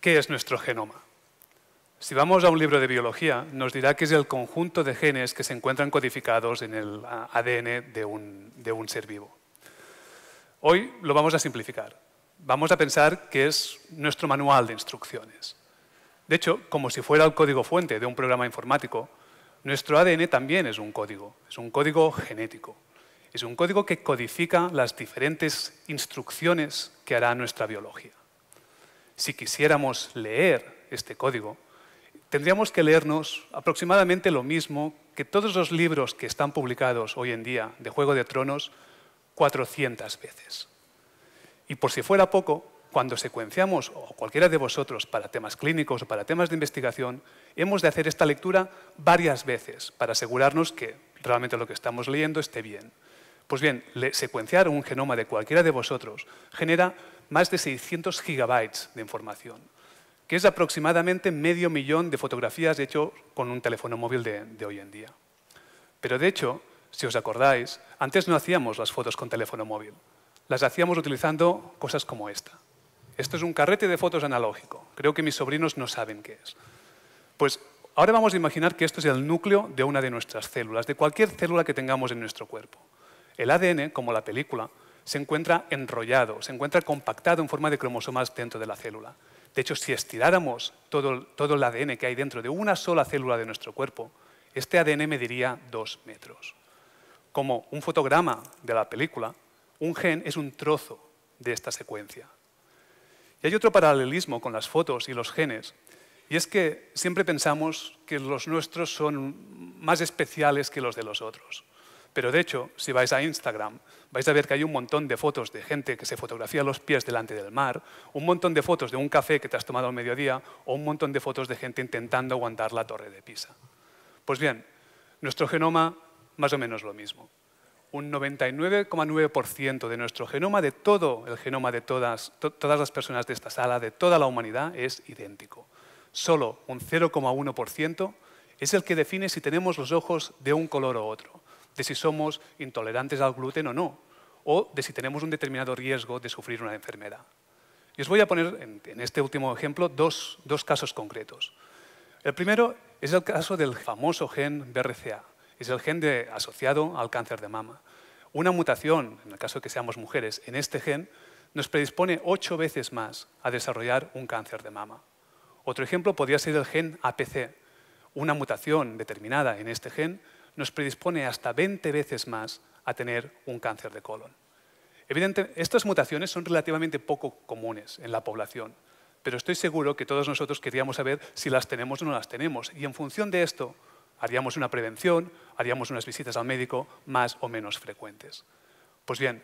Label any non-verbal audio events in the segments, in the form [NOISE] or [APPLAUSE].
¿Qué es nuestro genoma? Si vamos a un libro de biología, nos dirá que es el conjunto de genes que se encuentran codificados en el ADN de un, de un ser vivo. Hoy lo vamos a simplificar. Vamos a pensar que es nuestro manual de instrucciones. De hecho, como si fuera el código fuente de un programa informático, nuestro ADN también es un código, es un código genético. Es un código que codifica las diferentes instrucciones que hará nuestra biología si quisiéramos leer este código, tendríamos que leernos aproximadamente lo mismo que todos los libros que están publicados hoy en día de Juego de Tronos 400 veces. Y por si fuera poco, cuando secuenciamos, o cualquiera de vosotros, para temas clínicos o para temas de investigación, hemos de hacer esta lectura varias veces para asegurarnos que realmente lo que estamos leyendo esté bien. Pues bien, secuenciar un genoma de cualquiera de vosotros genera más de 600 gigabytes de información, que es aproximadamente medio millón de fotografías hechas con un teléfono móvil de, hoy en día. Pero de hecho, si os acordáis, antes no hacíamos las fotos con teléfono móvil, las hacíamos utilizando cosas como esta. Esto es un carrete de fotos analógico. Creo que mis sobrinos no saben qué es. Pues ahora vamos a imaginar que esto es el núcleo de una de nuestras células, de cualquier célula que tengamos en nuestro cuerpo. El ADN, como la película, se encuentra enrollado, se encuentra compactado en forma de cromosomas dentro de la célula. De hecho, si estiráramos todo, el ADN que hay dentro de una sola célula de nuestro cuerpo, este ADN mediría dos metros. Como un fotograma de la película, un gen es un trozo de esta secuencia. Y hay otro paralelismo con las fotos y los genes, y es que siempre pensamos que los nuestros son más especiales que los de los otros. Pero de hecho, si vais a Instagram, vais a ver que hay un montón de fotos de gente que se fotografía los pies delante del mar, un montón de fotos de un café que te has tomado al mediodía o un montón de fotos de gente intentando aguantar la torre de Pisa. Pues bien, nuestro genoma, más o menos lo mismo. Un 99,9% de nuestro genoma, de todo el genoma de todas, todas las personas de esta sala, de toda la humanidad, es idéntico. Solo un 0,1% es el que define si tenemos los ojos de un color o otro de si somos intolerantes al gluten o no, o de si tenemos un determinado riesgo de sufrir una enfermedad. Y os voy a poner en, este último ejemplo dos, casos concretos. El primero es el caso del famoso gen BRCA, es el gen asociado al cáncer de mama. Una mutación, en el caso de que seamos mujeres, en este gen nos predispone ocho veces más a desarrollar un cáncer de mama. Otro ejemplo podría ser el gen APC. Una mutación determinada en este gen nos predispone hasta 20 veces más a tener un cáncer de colon. Evidentemente, estas mutaciones son relativamente poco comunes en la población, pero estoy seguro que todos nosotros queríamos saber si las tenemos o no las tenemos. Y en función de esto, haríamos una prevención, haríamos unas visitas al médico más o menos frecuentes. Pues bien,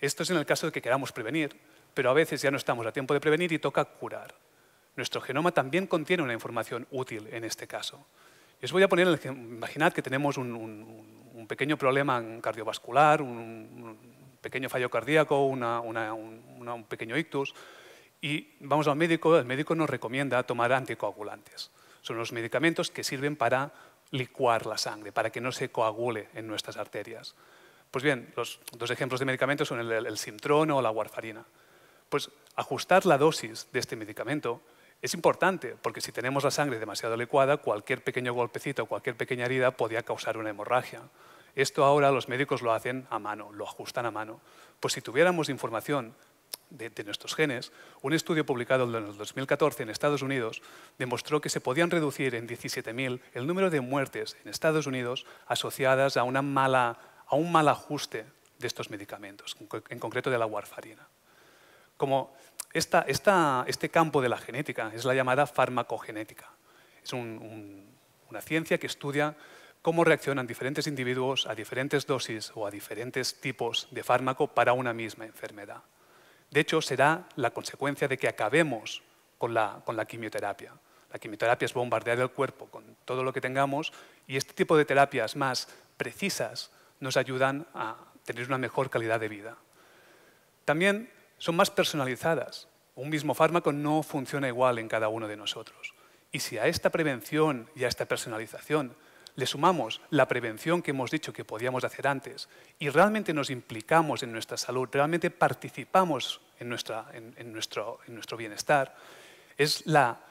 esto es en el caso de que queramos prevenir, pero a veces ya no estamos a tiempo de prevenir y toca curar. Nuestro genoma también contiene una información útil en este caso. Y os voy a poner, el, imaginad que tenemos un, pequeño problema cardiovascular, un, pequeño fallo cardíaco, un pequeño ictus, y vamos al médico, el médico nos recomienda tomar anticoagulantes. Son los medicamentos que sirven para licuar la sangre, para que no se coagule en nuestras arterias. Pues bien, los dos ejemplos de medicamentos son el, el o la warfarina. Pues ajustar la dosis de este medicamento es importante, porque si tenemos la sangre demasiado licuada, cualquier pequeño golpecito, o cualquier pequeña herida podía causar una hemorragia. Esto ahora los médicos lo hacen a mano, lo ajustan a mano. Pues si tuviéramos información de, nuestros genes, un estudio publicado en el 2014 en Estados Unidos demostró que se podían reducir en 17.000 el número de muertes en Estados Unidos asociadas a, a un mal ajuste de estos medicamentos, en concreto de la warfarina. Como este campo de la genética es la llamada farmacogenética. Es una ciencia que estudia cómo reaccionan diferentes individuos a diferentes dosis o a diferentes tipos de fármaco para una misma enfermedad. De hecho, será la consecuencia de que acabemos con la, con la quimioterapia. La quimioterapia es bombardear el cuerpo con todo lo que tengamos y este tipo de terapias más precisas nos ayudan a tener una mejor calidad de vida. También son más personalizadas. Un mismo fármaco no funciona igual en cada uno de nosotros. Y si a esta prevención y a esta personalización le sumamos la prevención que hemos dicho que podíamos hacer antes y realmente nos implicamos en nuestra salud, realmente participamos en, nuestro, bienestar, es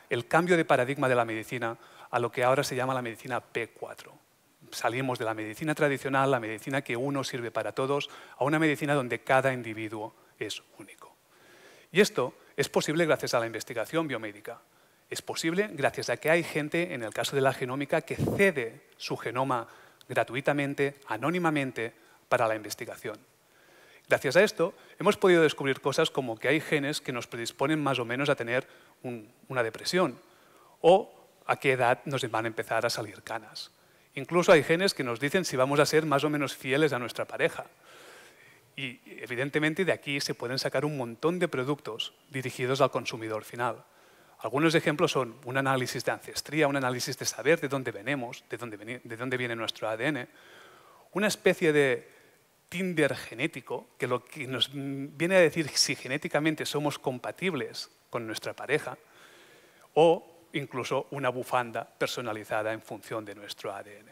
el cambio de paradigma de la medicina a lo que ahora se llama la medicina P4. Salimos de la medicina tradicional, la medicina que uno sirve para todos, a una medicina donde cada individuo es único. Y esto es posible gracias a la investigación biomédica. Es posible gracias a que hay gente, en el caso de la genómica, que cede su genoma gratuitamente, anónimamente, para la investigación. Gracias a esto, hemos podido descubrir cosas como que hay genes que nos predisponen más o menos a tener una depresión o a qué edad nos van a empezar a salir canas. Incluso hay genes que nos dicen si vamos a ser más o menos fieles a nuestra pareja. Y evidentemente de aquí se pueden sacar un montón de productos dirigidos al consumidor final. Algunos ejemplos son un análisis de ancestría, un análisis de saber de dónde venimos, de dónde, viene nuestro ADN, una especie de Tinder genético que lo que nos viene a decir si genéticamente somos compatibles con nuestra pareja o incluso una bufanda personalizada en función de nuestro ADN.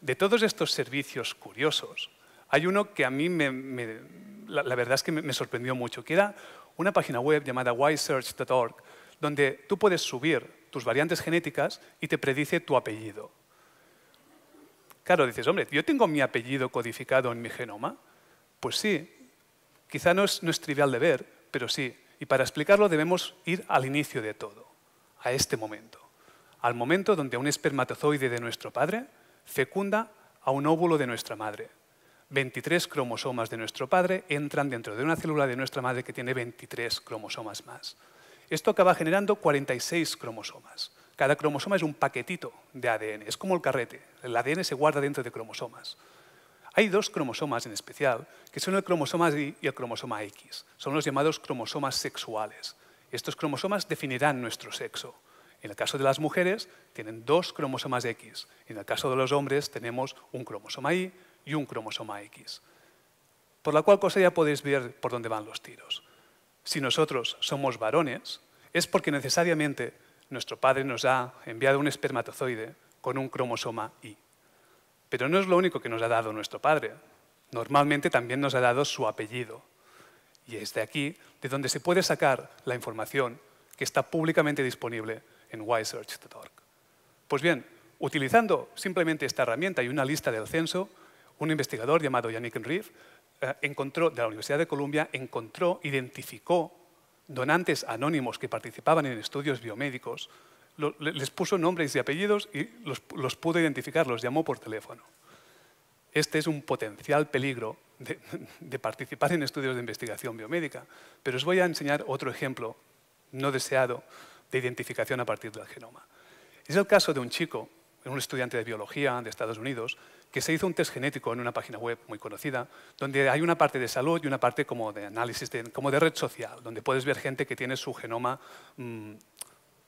De todos estos servicios curiosos, hay uno que a mí, la, verdad es que me, sorprendió mucho, que era una página web llamada whysearch.org, donde tú puedes subir tus variantes genéticas y te predice tu apellido. Claro, dices, hombre, yo tengo mi apellido codificado en mi genoma. Pues sí, quizá no es, no es trivial de ver, pero sí. Y para explicarlo debemos ir al inicio de todo, a este momento. Al momento donde un espermatozoide de nuestro padre fecunda a un óvulo de nuestra madre. 23 cromosomas de nuestro padre entran dentro de una célula de nuestra madre que tiene 23 cromosomas más. Esto acaba generando 46 cromosomas. Cada cromosoma es un paquetito de ADN, es como el carrete. El ADN se guarda dentro de cromosomas. Hay dos cromosomas en especial, que son el cromosoma Y y el cromosoma X. Son los llamados cromosomas sexuales. Estos cromosomas definirán nuestro sexo. En el caso de las mujeres, tienen dos cromosomas X. En el caso de los hombres, tenemos un cromosoma Y, y un cromosoma X. Por la cual cosa ya podéis ver por dónde van los tiros. Si nosotros somos varones, es porque necesariamente nuestro padre nos ha enviado un espermatozoide con un cromosoma Y. Pero no es lo único que nos ha dado nuestro padre. Normalmente también nos ha dado su apellido. Y es de aquí de donde se puede sacar la información que está públicamente disponible en ysearch.org. Pues bien, utilizando simplemente esta herramienta y una lista del censo, un investigador llamado Yannick Enrief eh, de la Universidad de Columbia encontró, identificó donantes anónimos que participaban en estudios biomédicos, les puso nombres y apellidos y los, pudo identificar, los llamó por teléfono. Este es un potencial peligro de, de participar en estudios de investigación biomédica, pero os voy a enseñar otro ejemplo no deseado de identificación a partir del genoma. Es el caso de un chico, un estudiante de biología de Estados Unidos, que se hizo un test genético en una página web muy conocida, donde hay una parte de salud y una parte como de análisis, de, como de red social, donde puedes ver gente que tiene su genoma mm,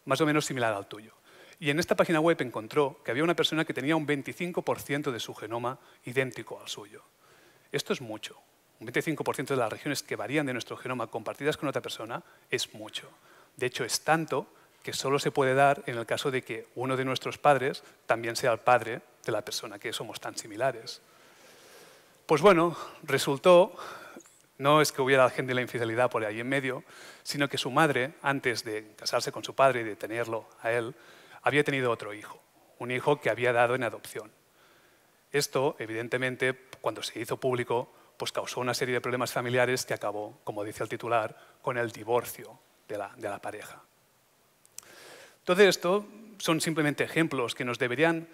más o menos similar al tuyo. Y en esta página web encontró que había una persona que tenía un 25% de su genoma idéntico al suyo. Esto es mucho. Un 25% de las regiones que varían de nuestro genoma compartidas con otra persona es mucho. De hecho, es tanto que solo se puede dar en el caso de que uno de nuestros padres también sea el padre de la persona que somos tan similares. Pues bueno, resultó, no es que hubiera gente de la infidelidad por ahí en medio, sino que su madre, antes de casarse con su padre y de tenerlo a él, había tenido otro hijo, un hijo que había dado en adopción. Esto, evidentemente, cuando se hizo público, pues causó una serie de problemas familiares que acabó, como dice el titular, con el divorcio de la pareja. Todo esto son simplemente ejemplos que nos deberían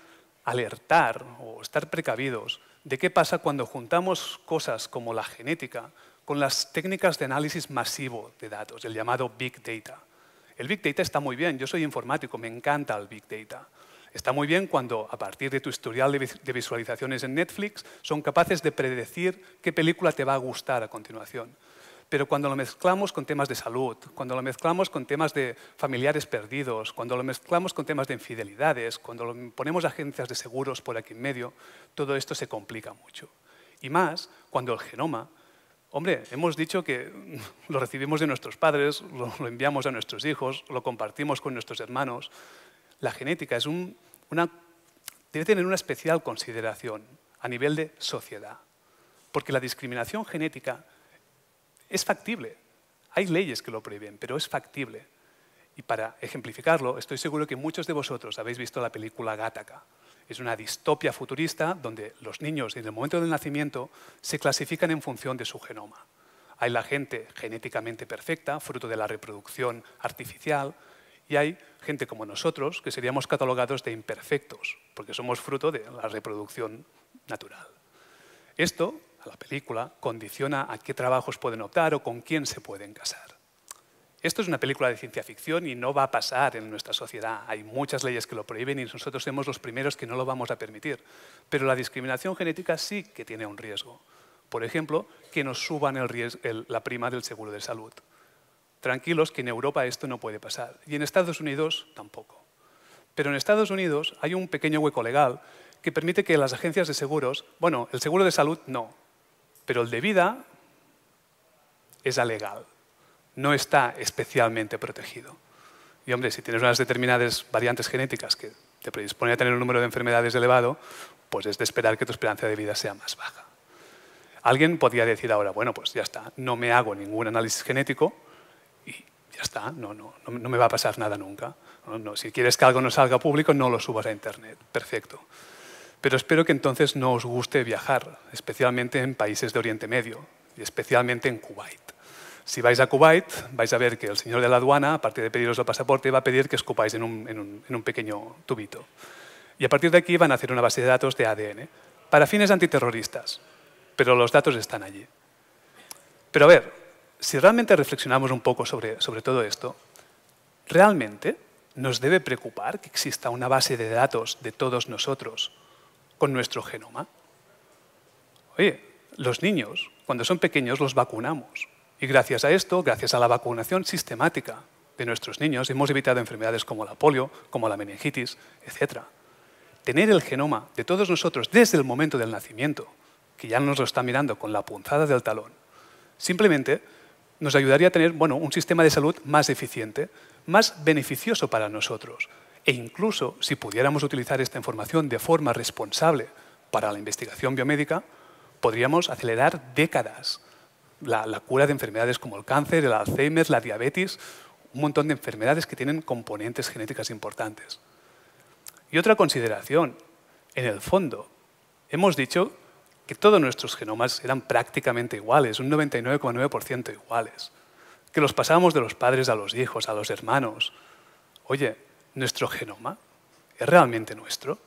alertar o estar precavidos de qué pasa cuando juntamos cosas como la genética con las técnicas de análisis masivo de datos, el llamado Big Data. El Big Data está muy bien, yo soy informático, me encanta el Big Data. Está muy bien cuando, a partir de tu historial de visualizaciones en Netflix, son capaces de predecir qué película te va a gustar a continuación pero cuando lo mezclamos con temas de salud, cuando lo mezclamos con temas de familiares perdidos, cuando lo mezclamos con temas de infidelidades, cuando lo ponemos agencias de seguros por aquí en medio, todo esto se complica mucho. Y más cuando el genoma, hombre, hemos dicho que [LAUGHS] lo recibimos de nuestros padres, lo, enviamos a nuestros hijos, lo compartimos con nuestros hermanos. La genética es debe tener una especial consideración a nivel de sociedad, porque la discriminación genética es factible. Hay leyes que lo prohíben, pero es factible. Y para ejemplificarlo, estoy seguro que muchos de vosotros habéis visto la película Gataca. Es una distopia futurista donde los niños desde el momento del nacimiento se clasifican en función de su genoma. Hay la gente genéticamente perfecta, fruto de la reproducción artificial, y hay gente como nosotros que seríamos catalogados de imperfectos, porque somos fruto de la reproducción natural. Esto la película condiciona a qué trabajos pueden optar o con quién se pueden casar. Esto es una película de ciencia ficción y no va a pasar en nuestra sociedad. Hay muchas leyes que lo prohíben y nosotros somos los primeros que no lo vamos a permitir. Pero la discriminación genética sí que tiene un riesgo. Por ejemplo, que nos suban la prima del seguro de salud. Tranquilos que en Europa esto no puede pasar y en Estados Unidos tampoco. Pero en Estados Unidos hay un pequeño hueco legal que permite que las agencias de seguros, bueno, el seguro de salud no, pero el de vida es alegal, no está especialmente protegido. Y hombre, si tienes unas determinadas variantes genéticas que te predispone a tener un número de enfermedades elevado, pues es de esperar que tu esperanza de vida sea más baja. Alguien podría decir ahora, bueno, pues ya está, no me hago ningún análisis genético y ya está, no, no, no me va a pasar nada nunca. no, si quieres que algo no salga público, no lo subas a Internet. Perfecto. Pero espero que entonces no os guste viajar, especialmente en países de Oriente Medio y especialmente en Kuwait. Si vais a Kuwait, vais a ver que el señor de la aduana, a aparte de pediros el pasaporte, va a pedir que escupáis en un, pequeño tubito. Y a partir de aquí van a hacer una base de datos de ADN para fines antiterroristas, pero los datos están allí. Pero a ver, si realmente reflexionamos un poco sobre todo esto, ¿realmente nos debe preocupar que exista una base de datos de todos nosotros con nuestro genoma. Oye, los niños, cuando son pequeños, los vacunamos. Y gracias a esto, gracias a la vacunación sistemática de nuestros niños, hemos evitado enfermedades como la polio, como la meningitis, etc. Tener el genoma de todos nosotros desde el momento del nacimiento, que ya nos lo está mirando con la punzada del talón, simplemente nos ayudaría a tener bueno, un sistema de salud más eficiente, más beneficioso para nosotros, e incluso si pudiéramos utilizar esta información de forma responsable para la investigación biomédica, podríamos acelerar décadas la, cura de enfermedades como el cáncer, el Alzheimer, la diabetes, un montón de enfermedades que tienen componentes genéticas importantes. Y otra consideración, en el fondo, hemos dicho que todos nuestros genomas eran prácticamente iguales, un 99,9% iguales, que los pasábamos de los padres a los hijos, a los hermanos. Oye, nuestro genoma es realmente nuestro?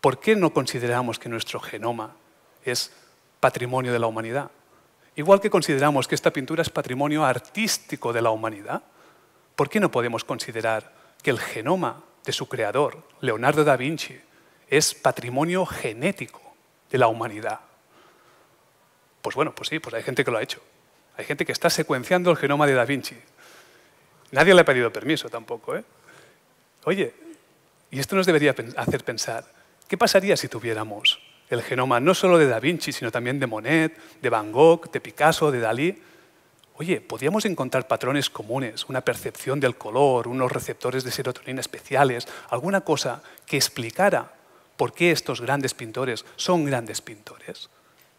¿Por qué no consideramos que nuestro genoma es patrimonio de la humanidad? Igual que consideramos que esta pintura es patrimonio artístico de la humanidad, ¿por qué no podemos considerar que el genoma de su creador, Leonardo da Vinci, es patrimonio genético de la humanidad? Pues bueno, pues sí, pues hay gente que lo ha hecho. Hay gente que está secuenciando el genoma de Da Vinci. Nadie le ha pedido permiso tampoco, ¿eh? Oye, y esto nos debería hacer pensar, ¿qué pasaría si tuviéramos el genoma no solo de Da Vinci, sino también de Monet, de Van Gogh, de Picasso, de Dalí? Oye, podríamos encontrar patrones comunes, una percepción del color, unos receptores de serotonina especiales, alguna cosa que explicara por qué estos grandes pintores son grandes pintores.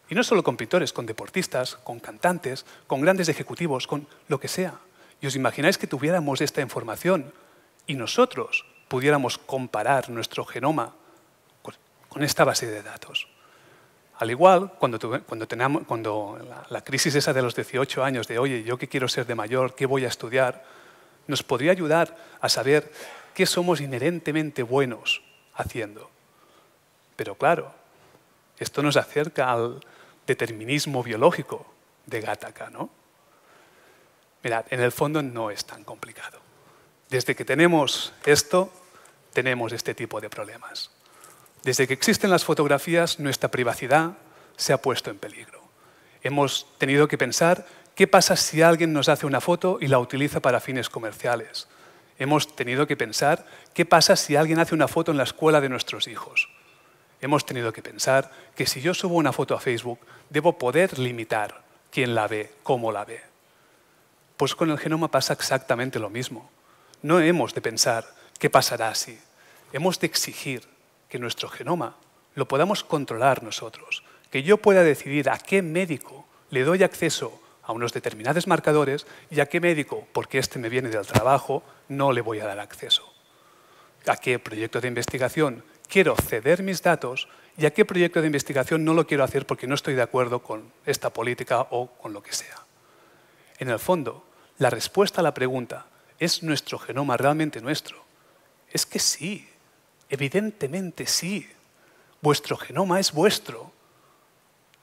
Y no solo con pintores, con deportistas, con cantantes, con grandes ejecutivos, con lo que sea. ¿Y os imagináis que tuviéramos esta información y nosotros pudiéramos comparar nuestro genoma con esta base de datos. Al igual, cuando, cuando, la, crisis esa de los 18 años de, oye, yo qué quiero ser de mayor, qué voy a estudiar, nos podría ayudar a saber qué somos inherentemente buenos haciendo. Pero claro, esto nos acerca al determinismo biológico de Gattaca, ¿no? Mirad, en el fondo no es tan complicado. Desde que tenemos esto, tenemos este tipo de problemas. Desde que existen las fotografías, nuestra privacidad se ha puesto en peligro. Hemos tenido que pensar qué pasa si alguien nos hace una foto y la utiliza para fines comerciales. Hemos tenido que pensar qué pasa si alguien hace una foto en la escuela de nuestros hijos. Hemos tenido que pensar que si yo subo una foto a Facebook, debo poder limitar quién la ve, cómo la ve. Pues con el genoma pasa exactamente lo mismo no hemos de pensar qué pasará así, Hemos de exigir que nuestro genoma lo podamos controlar nosotros, que yo pueda decidir a qué médico le doy acceso a unos determinados marcadores y a qué médico, porque este me viene del trabajo, no le voy a dar acceso. A qué proyecto de investigación quiero ceder mis datos y a qué proyecto de investigación no lo quiero hacer porque no estoy de acuerdo con esta política o con lo que sea. En el fondo, la respuesta a la pregunta ¿Es nuestro genoma realmente nuestro? Es que sí, evidentemente sí. Vuestro genoma es vuestro.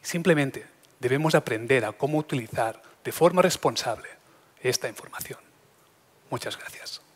Simplemente debemos aprender a cómo utilizar de forma responsable esta información. Muchas gracias.